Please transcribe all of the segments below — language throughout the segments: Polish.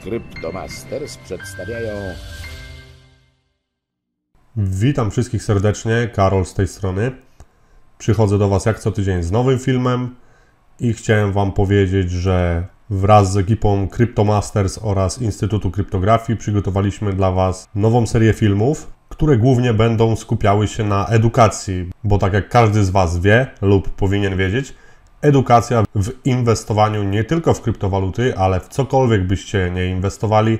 Cryptomasters przedstawiają. Witam wszystkich serdecznie, Karol z tej strony. Przychodzę do Was jak co tydzień z nowym filmem i chciałem Wam powiedzieć, że wraz z ekipą Cryptomasters oraz Instytutu Kryptografii przygotowaliśmy dla Was nową serię filmów, które głównie będą skupiały się na edukacji, bo tak jak każdy z Was wie lub powinien wiedzieć, edukacja w inwestowaniu nie tylko w kryptowaluty, ale w cokolwiek byście nie inwestowali,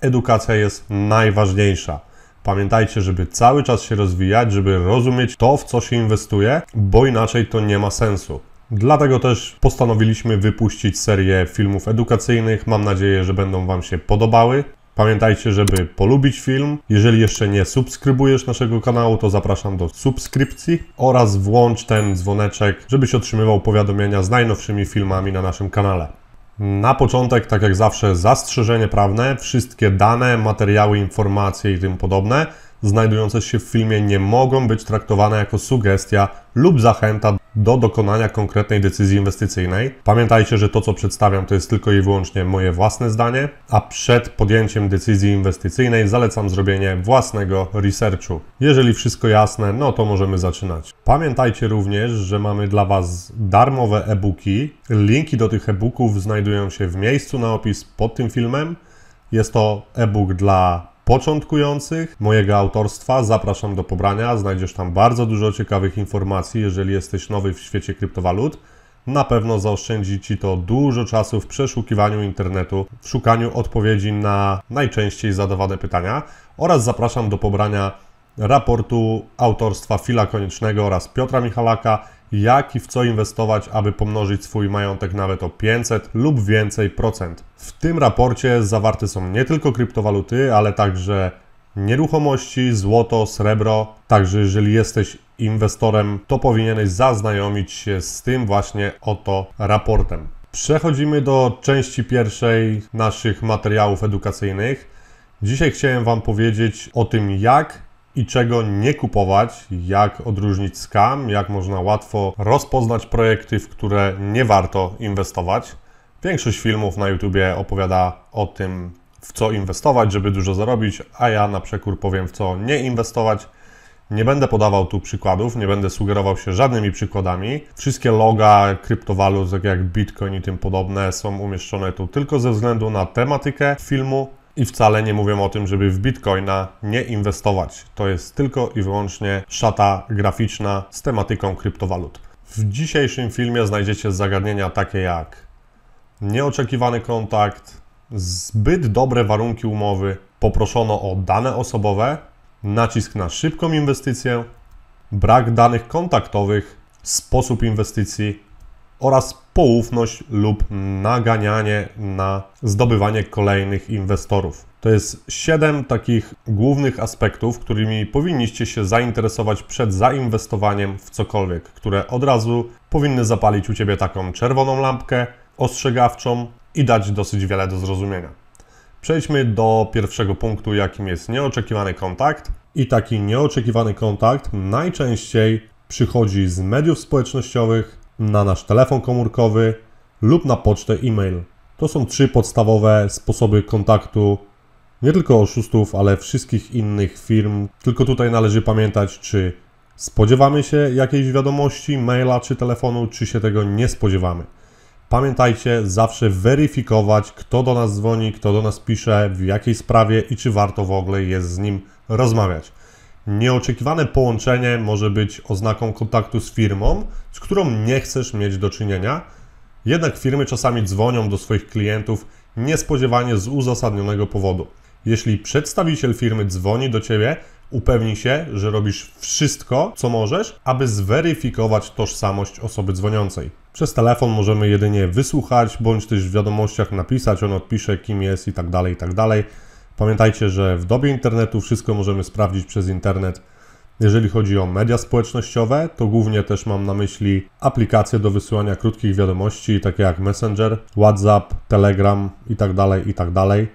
edukacja jest najważniejsza. Pamiętajcie, żeby cały czas się rozwijać, żeby rozumieć to, w co się inwestuje, bo inaczej to nie ma sensu. Dlatego też postanowiliśmy wypuścić serię filmów edukacyjnych. Mam nadzieję, że będą Wam się podobały. Pamiętajcie, żeby polubić film. Jeżeli jeszcze nie subskrybujesz naszego kanału, to zapraszam do subskrypcji oraz włącz ten dzwoneczek, żebyś otrzymywał powiadomienia z najnowszymi filmami na naszym kanale. Na początek, tak jak zawsze, zastrzeżenie prawne. Wszystkie dane, materiały, informacje i tym podobne znajdujące się w filmie nie mogą być traktowane jako sugestia lub zachęta do dokonania konkretnej decyzji inwestycyjnej. Pamiętajcie, że to, co przedstawiam, to jest tylko i wyłącznie moje własne zdanie, a przed podjęciem decyzji inwestycyjnej zalecam zrobienie własnego researchu. Jeżeli wszystko jasne, no to możemy zaczynać. Pamiętajcie również, że mamy dla Was darmowe e-booki. Linki do tych e-booków znajdują się w miejscu na opis pod tym filmem. Jest to e-book dla początkujących mojego autorstwa. Zapraszam do pobrania, znajdziesz tam bardzo dużo ciekawych informacji, jeżeli jesteś nowy w świecie kryptowalut. Na pewno zaoszczędzi Ci to dużo czasu w przeszukiwaniu internetu, w szukaniu odpowiedzi na najczęściej zadawane pytania oraz zapraszam do pobrania raportu autorstwa Fila Koniecznego oraz Piotra Michalaka jak i w co inwestować, aby pomnożyć swój majątek nawet o 500 lub więcej procent. W tym raporcie zawarte są nie tylko kryptowaluty, ale także nieruchomości, złoto, srebro. Także jeżeli jesteś inwestorem, to powinieneś zaznajomić się z tym właśnie oto raportem. Przechodzimy do części pierwszej naszych materiałów edukacyjnych. Dzisiaj chciałem Wam powiedzieć o tym, jak i czego nie kupować, jak odróżnić scam, jak można łatwo rozpoznać projekty, w które nie warto inwestować. Większość filmów na YouTubie opowiada o tym, w co inwestować, żeby dużo zarobić, a ja na przekór powiem, w co nie inwestować. Nie będę podawał tu przykładów, nie będę sugerował się żadnymi przykładami. Wszystkie loga kryptowalut, takie jak Bitcoin i tym podobne, są umieszczone tu tylko ze względu na tematykę filmu. I wcale nie mówię o tym, żeby w bitcoina nie inwestować. To jest tylko i wyłącznie szata graficzna z tematyką kryptowalut. W dzisiejszym filmie znajdziecie zagadnienia takie jak nieoczekiwany kontakt, zbyt dobre warunki umowy, poproszono o dane osobowe, nacisk na szybką inwestycję, brak danych kontaktowych, sposób inwestycji, oraz poufność lub naganianie na zdobywanie kolejnych inwestorów. To jest siedem takich głównych aspektów, którymi powinniście się zainteresować przed zainwestowaniem w cokolwiek, które od razu powinny zapalić u Ciebie taką czerwoną lampkę ostrzegawczą i dać dosyć wiele do zrozumienia. Przejdźmy do pierwszego punktu, jakim jest nieoczekiwany kontakt. I taki nieoczekiwany kontakt najczęściej przychodzi z mediów społecznościowych, na nasz telefon komórkowy lub na pocztę e-mail. To są trzy podstawowe sposoby kontaktu nie tylko oszustów, ale wszystkich innych firm. Tylko tutaj należy pamiętać, czy spodziewamy się jakiejś wiadomości, maila czy telefonu, czy się tego nie spodziewamy. Pamiętajcie zawsze weryfikować, kto do nas dzwoni, kto do nas pisze, w jakiej sprawie i czy warto w ogóle jest z nim rozmawiać. Nieoczekiwane połączenie może być oznaką kontaktu z firmą, z którą nie chcesz mieć do czynienia, jednak firmy czasami dzwonią do swoich klientów niespodziewanie z uzasadnionego powodu. Jeśli przedstawiciel firmy dzwoni do ciebie, upewnij się, że robisz wszystko, co możesz, aby zweryfikować tożsamość osoby dzwoniącej. Przez telefon możemy jedynie wysłuchać, bądź też w wiadomościach napisać, on odpisze, kim jest itd., tak dalej. Tak Pamiętajcie, że w dobie internetu wszystko możemy sprawdzić przez internet. Jeżeli chodzi o media społecznościowe, to głównie też mam na myśli aplikacje do wysyłania krótkich wiadomości, takie jak Messenger, WhatsApp, Telegram itd. Tak itd. Tak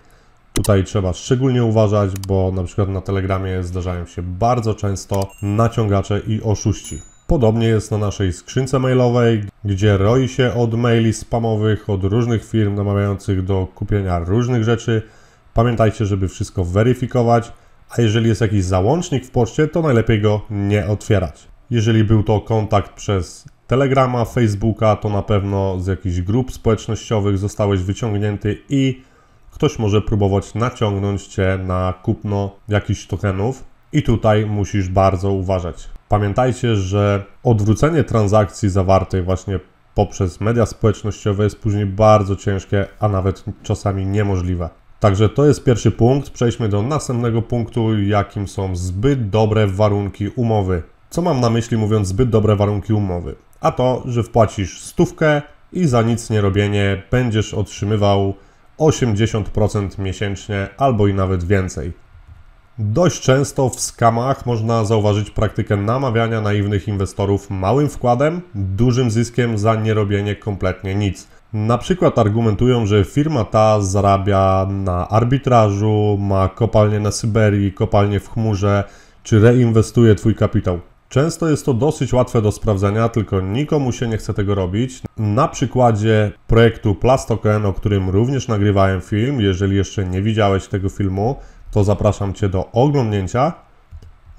Tutaj trzeba szczególnie uważać, bo na przykład na Telegramie zdarzają się bardzo często naciągacze i oszuści. Podobnie jest na naszej skrzynce mailowej, gdzie roi się od maili spamowych od różnych firm namawiających do kupienia różnych rzeczy – Pamiętajcie, żeby wszystko weryfikować, a jeżeli jest jakiś załącznik w poczcie, to najlepiej go nie otwierać. Jeżeli był to kontakt przez Telegrama, Facebooka, to na pewno z jakichś grup społecznościowych zostałeś wyciągnięty i ktoś może próbować naciągnąć cię na kupno jakichś tokenów. I tutaj musisz bardzo uważać. Pamiętajcie, że odwrócenie transakcji zawartej właśnie poprzez media społecznościowe jest później bardzo ciężkie, a nawet czasami niemożliwe. Także to jest pierwszy punkt. Przejdźmy do następnego punktu, jakim są zbyt dobre warunki umowy. Co mam na myśli mówiąc zbyt dobre warunki umowy? A to, że wpłacisz stówkę i za nic nie robienie będziesz otrzymywał 80% miesięcznie albo i nawet więcej. Dość często w skamach można zauważyć praktykę namawiania naiwnych inwestorów małym wkładem, dużym zyskiem za nierobienie kompletnie nic. Na przykład argumentują, że firma ta zarabia na arbitrażu, ma kopalnie na Syberii, kopalnie w chmurze, czy reinwestuje Twój kapitał. Często jest to dosyć łatwe do sprawdzenia, tylko nikomu się nie chce tego robić. Na przykładzie projektu Plastoken, o którym również nagrywałem film, jeżeli jeszcze nie widziałeś tego filmu, to zapraszam Cię do oglądnięcia.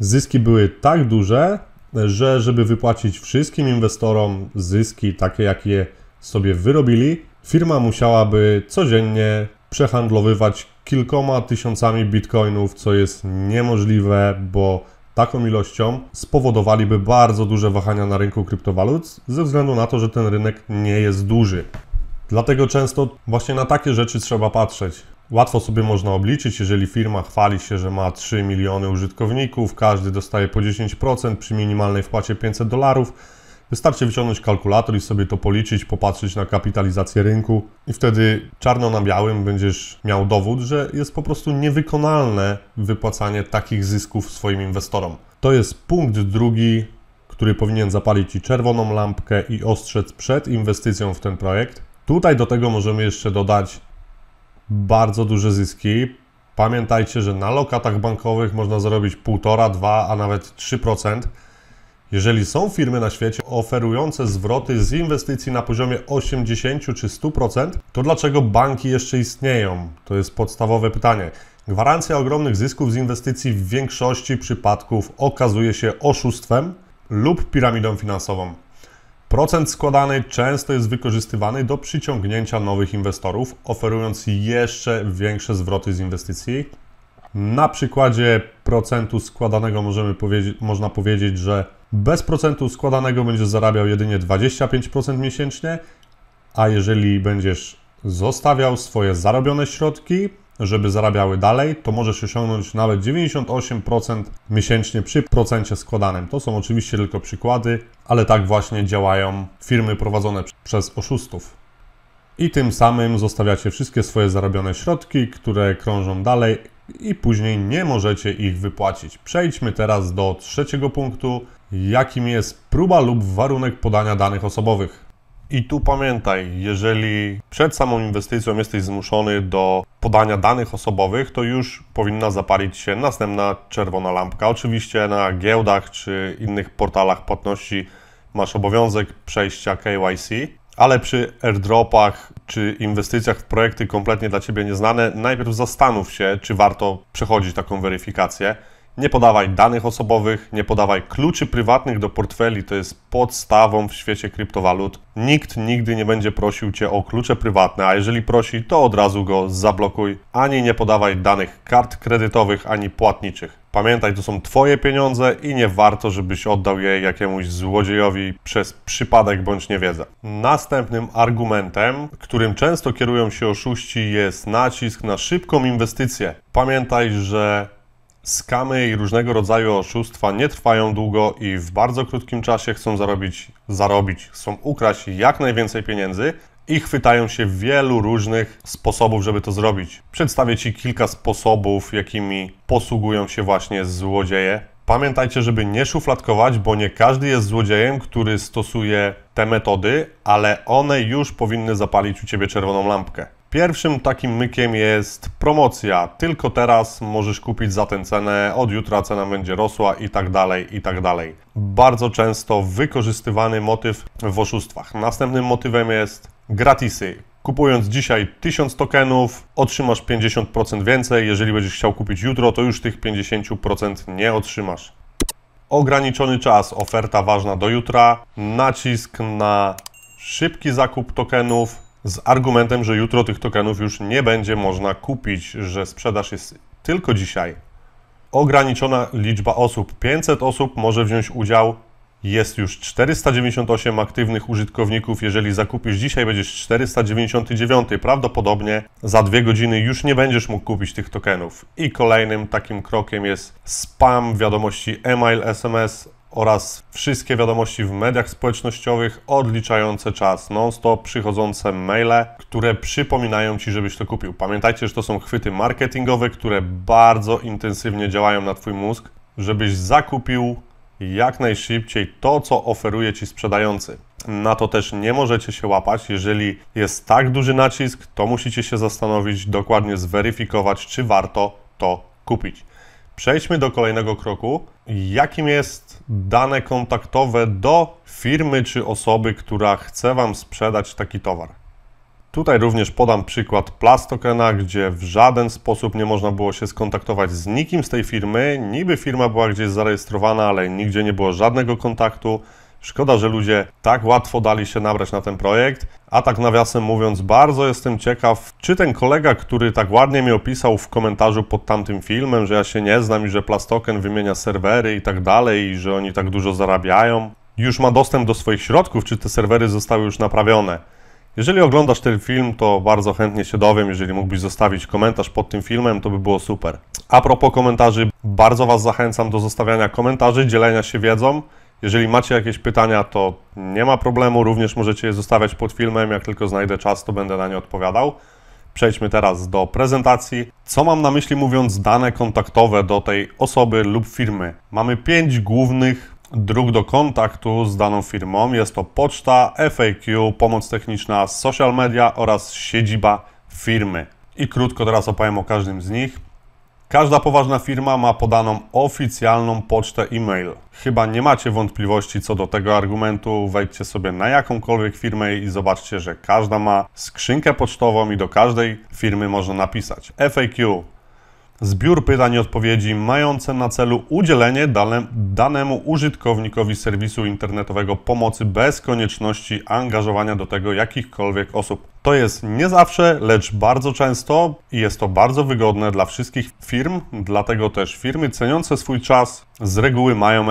Zyski były tak duże, że żeby wypłacić wszystkim inwestorom zyski takie, jakie sobie wyrobili, firma musiałaby codziennie przehandlowywać kilkoma tysiącami bitcoinów, co jest niemożliwe, bo taką ilością spowodowaliby bardzo duże wahania na rynku kryptowalut ze względu na to, że ten rynek nie jest duży. Dlatego często właśnie na takie rzeczy trzeba patrzeć. Łatwo sobie można obliczyć, jeżeli firma chwali się, że ma 3 miliony użytkowników, każdy dostaje po 10% przy minimalnej wpłacie 500 dolarów Wystarczy wyciągnąć kalkulator i sobie to policzyć, popatrzeć na kapitalizację rynku i wtedy czarno na białym będziesz miał dowód, że jest po prostu niewykonalne wypłacanie takich zysków swoim inwestorom. To jest punkt drugi, który powinien zapalić ci czerwoną lampkę i ostrzec przed inwestycją w ten projekt. Tutaj do tego możemy jeszcze dodać bardzo duże zyski. Pamiętajcie, że na lokatach bankowych można zarobić 1,5, 2, a nawet 3%. Jeżeli są firmy na świecie oferujące zwroty z inwestycji na poziomie 80 czy 100%, to dlaczego banki jeszcze istnieją? To jest podstawowe pytanie. Gwarancja ogromnych zysków z inwestycji w większości przypadków okazuje się oszustwem lub piramidą finansową. Procent składany często jest wykorzystywany do przyciągnięcia nowych inwestorów, oferując jeszcze większe zwroty z inwestycji. Na przykładzie procentu składanego możemy powiedzieć, można powiedzieć, że bez procentu składanego będziesz zarabiał jedynie 25% miesięcznie, a jeżeli będziesz zostawiał swoje zarobione środki, żeby zarabiały dalej, to możesz osiągnąć nawet 98% miesięcznie przy procencie składanym. To są oczywiście tylko przykłady, ale tak właśnie działają firmy prowadzone przez oszustów. I tym samym zostawiacie wszystkie swoje zarobione środki, które krążą dalej i później nie możecie ich wypłacić. Przejdźmy teraz do trzeciego punktu, jakim jest próba lub warunek podania danych osobowych. I tu pamiętaj, jeżeli przed samą inwestycją jesteś zmuszony do podania danych osobowych, to już powinna zapalić się następna czerwona lampka. Oczywiście na giełdach czy innych portalach płatności masz obowiązek przejścia KYC, ale przy airdropach czy inwestycjach w projekty kompletnie dla Ciebie nieznane, najpierw zastanów się, czy warto przechodzić taką weryfikację. Nie podawaj danych osobowych, nie podawaj kluczy prywatnych do portfeli, to jest podstawą w świecie kryptowalut. Nikt nigdy nie będzie prosił Cię o klucze prywatne, a jeżeli prosi, to od razu go zablokuj. Ani nie podawaj danych kart kredytowych, ani płatniczych. Pamiętaj, to są Twoje pieniądze i nie warto, żebyś oddał je jakiemuś złodziejowi przez przypadek bądź niewiedzę. Następnym argumentem, którym często kierują się oszuści, jest nacisk na szybką inwestycję. Pamiętaj, że skamy i różnego rodzaju oszustwa nie trwają długo i w bardzo krótkim czasie chcą zarobić, zarobić, chcą ukraść jak najwięcej pieniędzy i chwytają się wielu różnych sposobów, żeby to zrobić. Przedstawię Ci kilka sposobów, jakimi posługują się właśnie złodzieje. Pamiętajcie, żeby nie szufladkować, bo nie każdy jest złodziejem, który stosuje te metody, ale one już powinny zapalić u Ciebie czerwoną lampkę. Pierwszym takim mykiem jest promocja. Tylko teraz możesz kupić za tę cenę, od jutra cena będzie rosła i tak dalej, i tak dalej. Bardzo często wykorzystywany motyw w oszustwach. Następnym motywem jest gratisy. Kupując dzisiaj 1000 tokenów, otrzymasz 50% więcej. Jeżeli będziesz chciał kupić jutro, to już tych 50% nie otrzymasz. Ograniczony czas, oferta ważna do jutra. Nacisk na szybki zakup tokenów z argumentem, że jutro tych tokenów już nie będzie można kupić, że sprzedaż jest tylko dzisiaj. Ograniczona liczba osób, 500 osób może wziąć udział. Jest już 498 aktywnych użytkowników. Jeżeli zakupisz dzisiaj, będziesz 499. Prawdopodobnie za dwie godziny już nie będziesz mógł kupić tych tokenów. I kolejnym takim krokiem jest spam, wiadomości e-mail, SMS oraz wszystkie wiadomości w mediach społecznościowych odliczające czas, non-stop przychodzące maile, które przypominają Ci, żebyś to kupił. Pamiętajcie, że to są chwyty marketingowe, które bardzo intensywnie działają na Twój mózg, żebyś zakupił jak najszybciej to, co oferuje Ci sprzedający. Na to też nie możecie się łapać. Jeżeli jest tak duży nacisk, to musicie się zastanowić, dokładnie zweryfikować, czy warto to kupić. Przejdźmy do kolejnego kroku. Jakim jest dane kontaktowe do firmy czy osoby, która chce Wam sprzedać taki towar? Tutaj również podam przykład Plastokena, gdzie w żaden sposób nie można było się skontaktować z nikim z tej firmy. Niby firma była gdzieś zarejestrowana, ale nigdzie nie było żadnego kontaktu. Szkoda, że ludzie tak łatwo dali się nabrać na ten projekt. A tak nawiasem mówiąc, bardzo jestem ciekaw, czy ten kolega, który tak ładnie mi opisał w komentarzu pod tamtym filmem, że ja się nie znam i że Plastoken wymienia serwery i tak dalej, i że oni tak dużo zarabiają, już ma dostęp do swoich środków, czy te serwery zostały już naprawione. Jeżeli oglądasz ten film, to bardzo chętnie się dowiem. Jeżeli mógłbyś zostawić komentarz pod tym filmem, to by było super. A propos komentarzy, bardzo Was zachęcam do zostawiania komentarzy, dzielenia się wiedzą. Jeżeli macie jakieś pytania, to nie ma problemu, również możecie je zostawiać pod filmem. Jak tylko znajdę czas, to będę na nie odpowiadał. Przejdźmy teraz do prezentacji. Co mam na myśli mówiąc dane kontaktowe do tej osoby lub firmy? Mamy pięć głównych dróg do kontaktu z daną firmą. Jest to poczta, FAQ, pomoc techniczna, social media oraz siedziba firmy. I krótko teraz opowiem o każdym z nich. Każda poważna firma ma podaną oficjalną pocztę e-mail. Chyba nie macie wątpliwości co do tego argumentu. Wejdźcie sobie na jakąkolwiek firmę i zobaczcie, że każda ma skrzynkę pocztową i do każdej firmy można napisać. FAQ zbiór pytań i odpowiedzi mające na celu udzielenie danemu użytkownikowi serwisu internetowego pomocy bez konieczności angażowania do tego jakichkolwiek osób. To jest nie zawsze, lecz bardzo często i jest to bardzo wygodne dla wszystkich firm, dlatego też firmy ceniące swój czas z reguły mają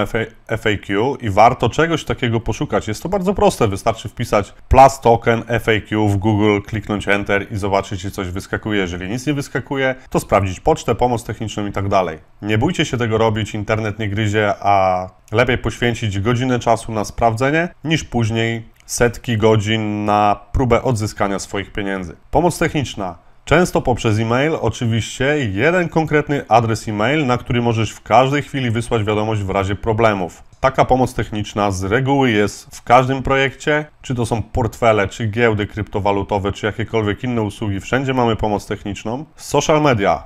FAQ i warto czegoś takiego poszukać. Jest to bardzo proste, wystarczy wpisać plus token FAQ w Google, kliknąć Enter i zobaczyć, czy coś wyskakuje. Jeżeli nic nie wyskakuje, to sprawdzić pocztę, pomoc techniczną i tak dalej. Nie bójcie się tego robić, internet nie gryzie, a lepiej poświęcić godzinę czasu na sprawdzenie, niż później setki godzin na próbę odzyskania swoich pieniędzy. Pomoc techniczna. Często poprzez e-mail, oczywiście, jeden konkretny adres e-mail, na który możesz w każdej chwili wysłać wiadomość w razie problemów. Taka pomoc techniczna z reguły jest w każdym projekcie, czy to są portfele, czy giełdy kryptowalutowe, czy jakiekolwiek inne usługi, wszędzie mamy pomoc techniczną. Social media.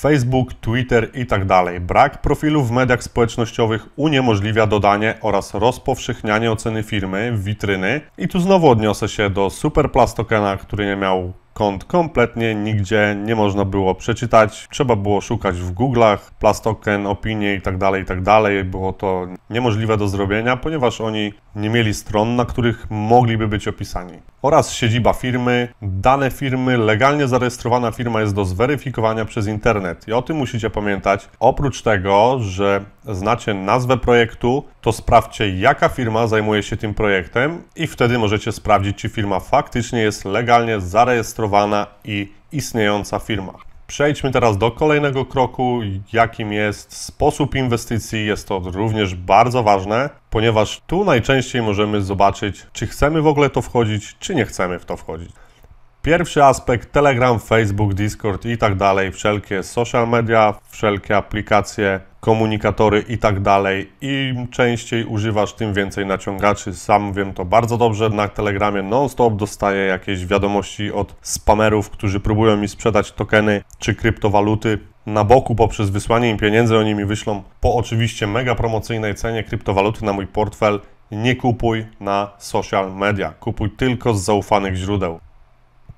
Facebook, Twitter itd. Tak Brak profilu w mediach społecznościowych uniemożliwia dodanie oraz rozpowszechnianie oceny firmy, witryny. I tu znowu odniosę się do Superplus tokena, który nie miał kąt kompletnie nigdzie nie można było przeczytać. Trzeba było szukać w Google'ach, plastoken, opinie itd., tak itd. Tak było to niemożliwe do zrobienia, ponieważ oni nie mieli stron, na których mogliby być opisani. Oraz siedziba firmy, dane firmy, legalnie zarejestrowana firma jest do zweryfikowania przez internet i o tym musicie pamiętać. Oprócz tego, że znacie nazwę projektu, to sprawdźcie, jaka firma zajmuje się tym projektem i wtedy możecie sprawdzić, czy firma faktycznie jest legalnie zarejestrowana i istniejąca firma. Przejdźmy teraz do kolejnego kroku, jakim jest sposób inwestycji. Jest to również bardzo ważne, ponieważ tu najczęściej możemy zobaczyć, czy chcemy w ogóle to wchodzić, czy nie chcemy w to wchodzić. Pierwszy aspekt Telegram, Facebook, Discord i tak dalej, wszelkie social media, wszelkie aplikacje, komunikatory i tak dalej. Im częściej używasz, tym więcej naciągaczy. Sam wiem to bardzo dobrze. Na Telegramie non-stop dostaję jakieś wiadomości od spamerów, którzy próbują mi sprzedać tokeny czy kryptowaluty na boku poprzez wysłanie im pieniędzy. Oni mi wyślą po oczywiście mega promocyjnej cenie kryptowaluty na mój portfel. Nie kupuj na social media. Kupuj tylko z zaufanych źródeł.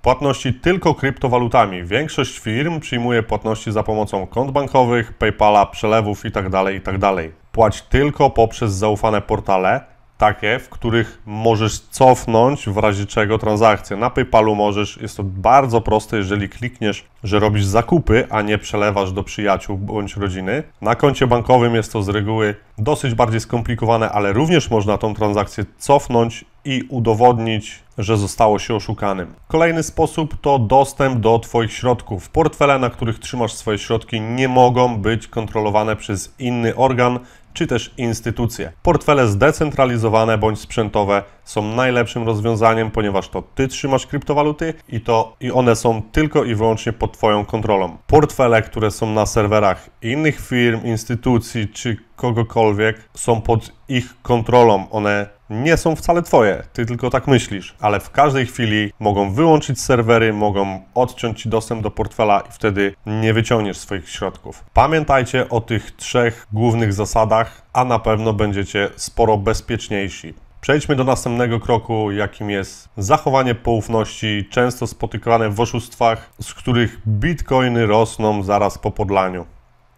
Płatności tylko kryptowalutami. Większość firm przyjmuje płatności za pomocą kont bankowych, PayPala, przelewów itd. Tak itd. Tak Płać tylko poprzez zaufane portale, takie, w których możesz cofnąć w razie czego transakcję. Na PayPalu możesz, jest to bardzo proste, jeżeli klikniesz, że robisz zakupy, a nie przelewasz do przyjaciół bądź rodziny. Na koncie bankowym jest to z reguły dosyć bardziej skomplikowane, ale również można tą transakcję cofnąć i udowodnić, że zostało się oszukanym. Kolejny sposób to dostęp do Twoich środków. Portfele, na których trzymasz swoje środki, nie mogą być kontrolowane przez inny organ czy też instytucje. Portfele zdecentralizowane bądź sprzętowe są najlepszym rozwiązaniem, ponieważ to ty trzymasz kryptowaluty i to i one są tylko i wyłącznie pod twoją kontrolą. Portfele, które są na serwerach innych firm, instytucji czy kogokolwiek są pod ich kontrolą. One nie są wcale twoje, ty tylko tak myślisz, ale w każdej chwili mogą wyłączyć serwery, mogą odciąć ci dostęp do portfela i wtedy nie wyciągniesz swoich środków. Pamiętajcie o tych trzech głównych zasadach, a na pewno będziecie sporo bezpieczniejsi. Przejdźmy do następnego kroku, jakim jest zachowanie poufności, często spotykane w oszustwach, z których bitcoiny rosną zaraz po podlaniu.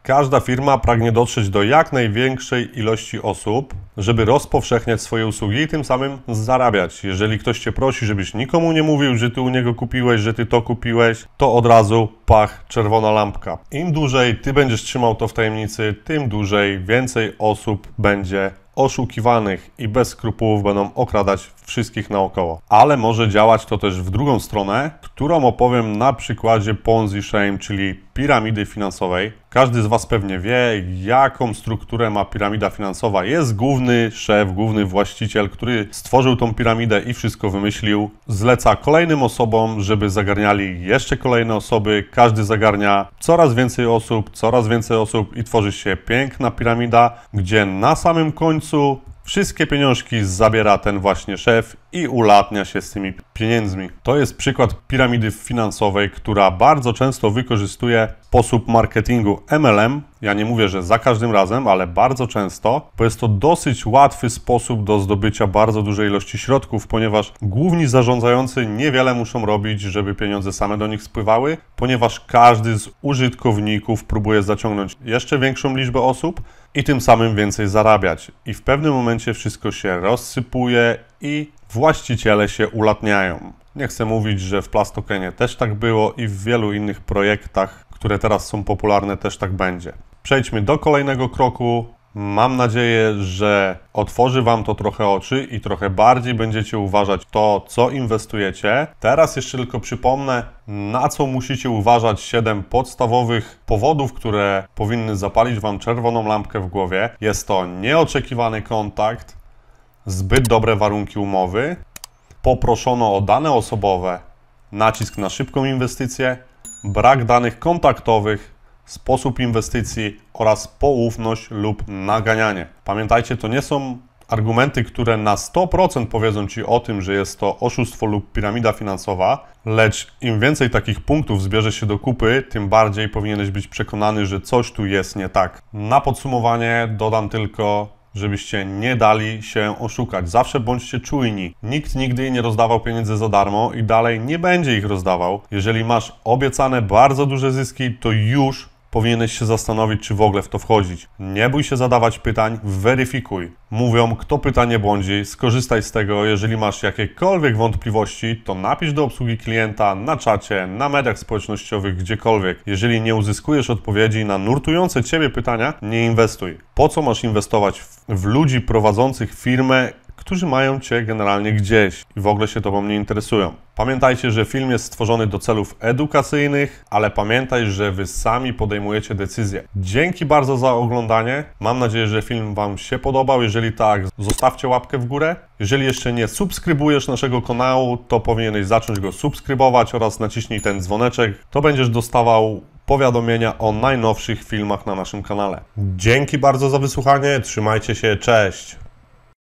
Każda firma pragnie dotrzeć do jak największej ilości osób, żeby rozpowszechniać swoje usługi i tym samym zarabiać. Jeżeli ktoś cię prosi, żebyś nikomu nie mówił, że ty u niego kupiłeś, że ty to kupiłeś, to od razu pach, czerwona lampka. Im dłużej ty będziesz trzymał to w tajemnicy, tym dłużej więcej osób będzie oszukiwanych i bez skrupułów będą okradać wszystkich naokoło. Ale może działać to też w drugą stronę, którą opowiem na przykładzie Ponzi Shame, czyli piramidy finansowej. Każdy z Was pewnie wie, jaką strukturę ma piramida finansowa. Jest główny szef, główny właściciel, który stworzył tą piramidę i wszystko wymyślił. Zleca kolejnym osobom, żeby zagarniali jeszcze kolejne osoby. Każdy zagarnia coraz więcej osób, coraz więcej osób i tworzy się piękna piramida, gdzie na samym końcu Wszystkie pieniążki zabiera ten właśnie szef i ulatnia się z tymi pieniędzmi. To jest przykład piramidy finansowej, która bardzo często wykorzystuje sposób marketingu MLM, ja nie mówię, że za każdym razem, ale bardzo często, bo jest to dosyć łatwy sposób do zdobycia bardzo dużej ilości środków, ponieważ główni zarządzający niewiele muszą robić, żeby pieniądze same do nich spływały, ponieważ każdy z użytkowników próbuje zaciągnąć jeszcze większą liczbę osób i tym samym więcej zarabiać. I w pewnym momencie wszystko się rozsypuje i właściciele się ulatniają. Nie chcę mówić, że w Plastokenie też tak było i w wielu innych projektach które teraz są popularne, też tak będzie. Przejdźmy do kolejnego kroku. Mam nadzieję, że otworzy Wam to trochę oczy i trochę bardziej będziecie uważać to, co inwestujecie. Teraz jeszcze tylko przypomnę, na co musicie uważać 7 podstawowych powodów, które powinny zapalić Wam czerwoną lampkę w głowie. Jest to nieoczekiwany kontakt, zbyt dobre warunki umowy, poproszono o dane osobowe, nacisk na szybką inwestycję brak danych kontaktowych, sposób inwestycji oraz poufność lub naganianie. Pamiętajcie, to nie są argumenty, które na 100% powiedzą Ci o tym, że jest to oszustwo lub piramida finansowa, lecz im więcej takich punktów zbierze się do kupy, tym bardziej powinieneś być przekonany, że coś tu jest nie tak. Na podsumowanie dodam tylko, żebyście nie dali się oszukać. Zawsze bądźcie czujni. Nikt nigdy nie rozdawał pieniędzy za darmo i dalej nie będzie ich rozdawał. Jeżeli masz obiecane bardzo duże zyski, to już powinieneś się zastanowić, czy w ogóle w to wchodzić. Nie bój się zadawać pytań, weryfikuj. Mówią, kto pytanie błądzi, skorzystaj z tego. Jeżeli masz jakiekolwiek wątpliwości, to napisz do obsługi klienta na czacie, na mediach społecznościowych, gdziekolwiek. Jeżeli nie uzyskujesz odpowiedzi na nurtujące ciebie pytania, nie inwestuj. Po co masz inwestować w ludzi prowadzących firmę, którzy mają cię generalnie gdzieś i w ogóle się tobą nie interesują? Pamiętajcie, że film jest stworzony do celów edukacyjnych, ale pamiętaj, że Wy sami podejmujecie decyzje. Dzięki bardzo za oglądanie. Mam nadzieję, że film Wam się podobał. Jeżeli tak, zostawcie łapkę w górę. Jeżeli jeszcze nie subskrybujesz naszego kanału, to powinieneś zacząć go subskrybować oraz naciśnij ten dzwoneczek. To będziesz dostawał powiadomienia o najnowszych filmach na naszym kanale. Dzięki bardzo za wysłuchanie. Trzymajcie się. Cześć.